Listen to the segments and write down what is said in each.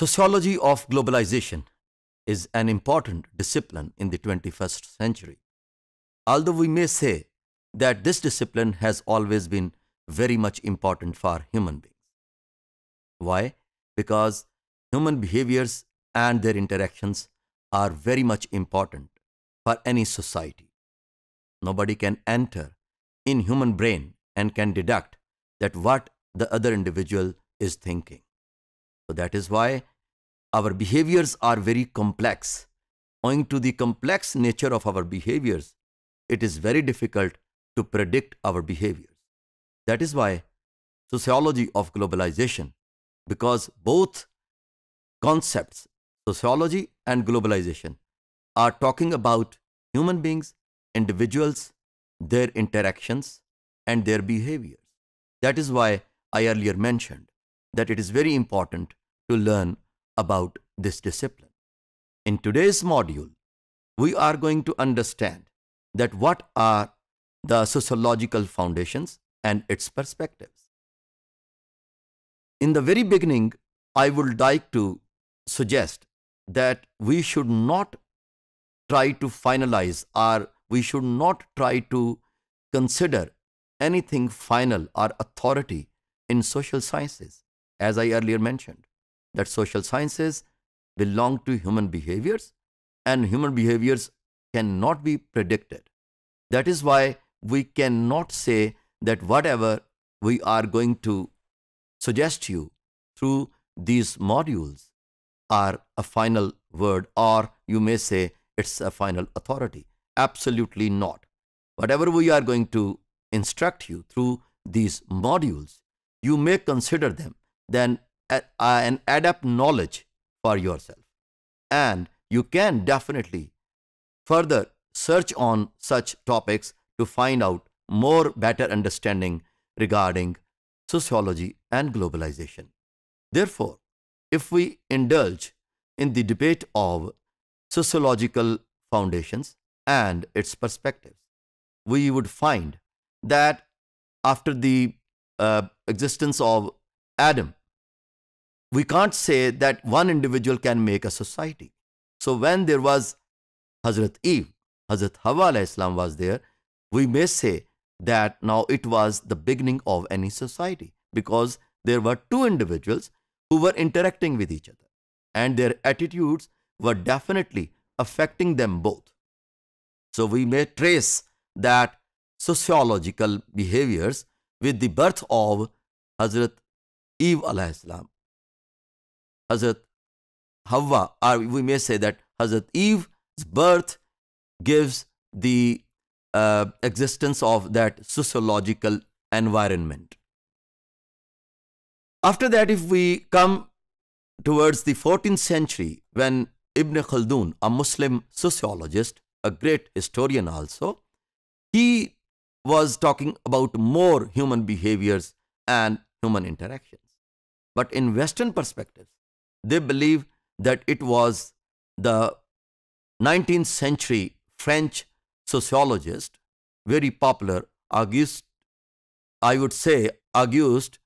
Sociology of globalization is an important discipline in the 21st century. Although we may say that this discipline has always been very much important for human beings. Why? Because human behaviors and their interactions are very much important for any society. Nobody can enter in human brain and can deduct that what the other individual is thinking. So that is why our behaviors are very complex. Owing to the complex nature of our behaviors, it is very difficult to predict our behaviors. That is why sociology of globalization, because both concepts, sociology and globalization, are talking about human beings, individuals, their interactions, and their behaviors. That is why I earlier mentioned that it is very important to learn about this discipline. In today's module, we are going to understand that what are the sociological foundations and its perspectives. In the very beginning, I would like to suggest that we should not try to finalize or we should not try to consider anything final or authority in social sciences, as I earlier mentioned that social sciences belong to human behaviors and human behaviors cannot be predicted. That is why we cannot say that whatever we are going to suggest you through these modules are a final word or you may say it's a final authority. Absolutely not. Whatever we are going to instruct you through these modules, you may consider them then and adapt knowledge for yourself. And you can definitely further search on such topics to find out more better understanding regarding sociology and globalization. Therefore, if we indulge in the debate of sociological foundations and its perspectives, we would find that after the uh, existence of Adam we can't say that one individual can make a society. So when there was Hazrat Eve, Hazrat Hawa Islam was there, we may say that now it was the beginning of any society because there were two individuals who were interacting with each other and their attitudes were definitely affecting them both. So we may trace that sociological behaviors with the birth of Hazrat Eve alayhi salam Hazrat Hawa, or we may say that Hazrat Eve's birth gives the uh, existence of that sociological environment. After that, if we come towards the 14th century, when Ibn Khaldun, a Muslim sociologist, a great historian also, he was talking about more human behaviors and human interactions. But in Western perspectives, they believe that it was the 19th century French sociologist, very popular, Auguste, I would say Auguste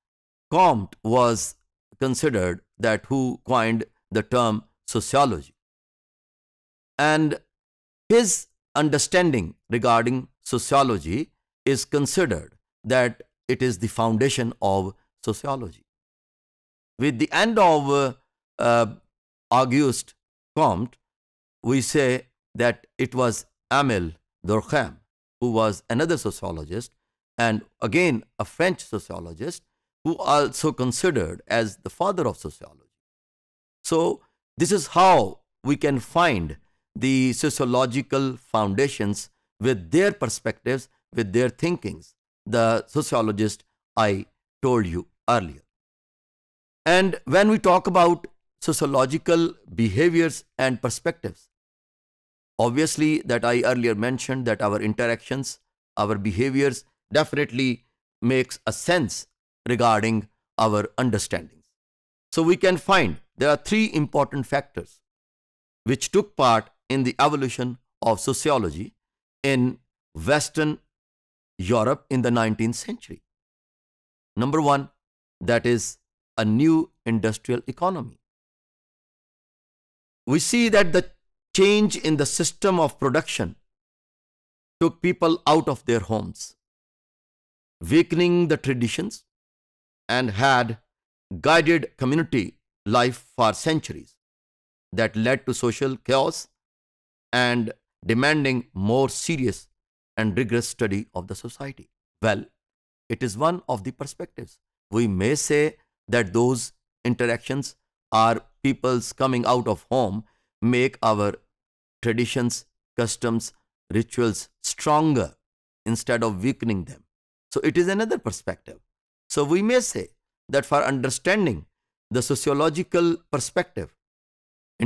Comte was considered that who coined the term sociology. And his understanding regarding sociology is considered that it is the foundation of sociology. With the end of uh, Auguste Comte, we say that it was Amel Durkheim, who was another sociologist and again a French sociologist, who also considered as the father of sociology. So this is how we can find the sociological foundations with their perspectives, with their thinkings, the sociologist I told you earlier. And when we talk about sociological behaviors and perspectives. Obviously, that I earlier mentioned that our interactions, our behaviors definitely makes a sense regarding our understandings. So we can find there are three important factors which took part in the evolution of sociology in Western Europe in the 19th century. Number one, that is a new industrial economy we see that the change in the system of production took people out of their homes, weakening the traditions and had guided community life for centuries that led to social chaos and demanding more serious and rigorous study of the society. Well, it is one of the perspectives. We may say that those interactions are peoples coming out of home make our traditions, customs, rituals stronger instead of weakening them. So it is another perspective. So we may say that for understanding the sociological perspective,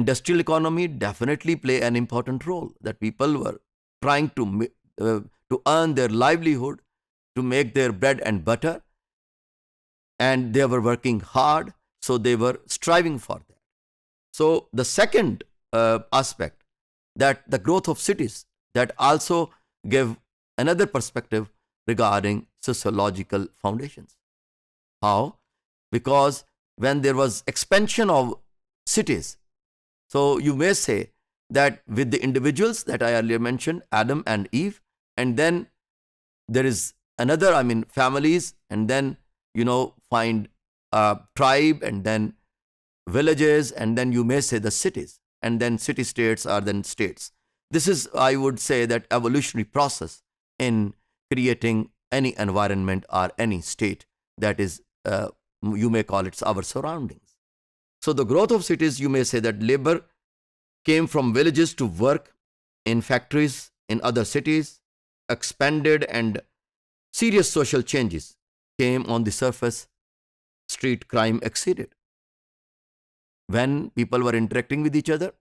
industrial economy definitely play an important role that people were trying to, uh, to earn their livelihood, to make their bread and butter, and they were working hard, so they were striving for that. So the second uh, aspect that the growth of cities that also give another perspective regarding sociological foundations. How? Because when there was expansion of cities, so you may say that with the individuals that I earlier mentioned, Adam and Eve, and then there is another, I mean, families, and then, you know, find a tribe, and then villages, and then you may say the cities, and then city states are then states. This is, I would say, that evolutionary process in creating any environment or any state that is, uh, you may call it our surroundings. So the growth of cities, you may say that labor came from villages to work in factories in other cities, expanded and serious social changes came on the surface, street crime exceeded when people were interacting with each other.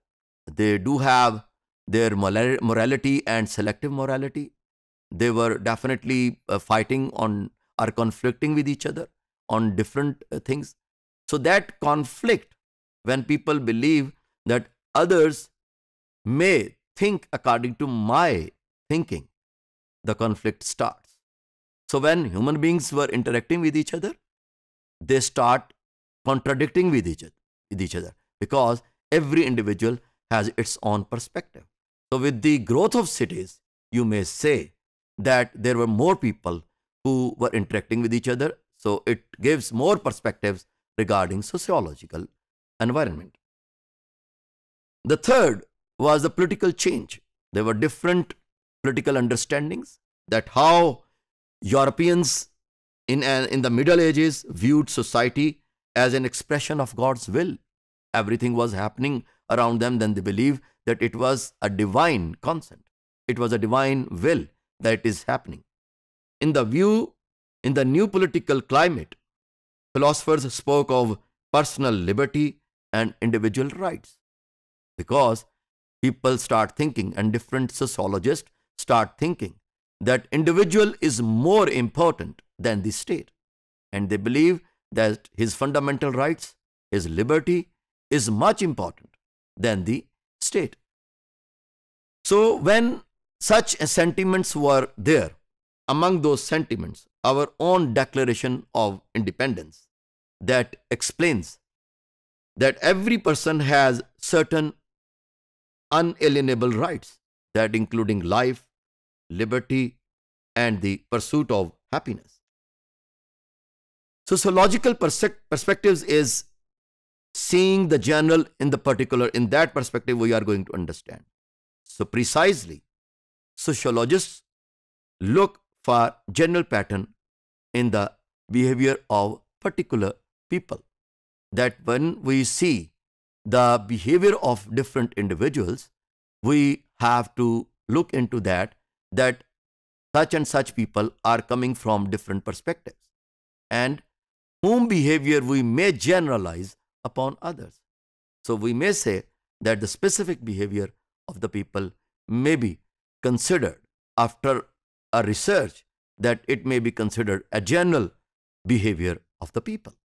They do have their morality and selective morality. They were definitely uh, fighting on or conflicting with each other on different uh, things. So that conflict, when people believe that others may think according to my thinking, the conflict starts. So when human beings were interacting with each other, they start contradicting with each other with each other because every individual has its own perspective. So, with the growth of cities, you may say that there were more people who were interacting with each other. So, it gives more perspectives regarding sociological environment. The third was the political change. There were different political understandings that how Europeans in, in the Middle Ages viewed society as an expression of God's will. Everything was happening around them, then they believe that it was a divine consent. It was a divine will that is happening. In the view, in the new political climate, philosophers spoke of personal liberty and individual rights because people start thinking and different sociologists start thinking that individual is more important than the state and they believe that his fundamental rights, his liberty is much important than the state. So when such sentiments were there, among those sentiments, our own declaration of independence that explains that every person has certain unalienable rights that including life, liberty and the pursuit of happiness sociological perspectives is seeing the general in the particular. In that perspective, we are going to understand. So precisely, sociologists look for general pattern in the behavior of particular people. That when we see the behavior of different individuals, we have to look into that, that such and such people are coming from different perspectives. And whom behavior we may generalize upon others. So we may say that the specific behavior of the people may be considered after a research that it may be considered a general behavior of the people.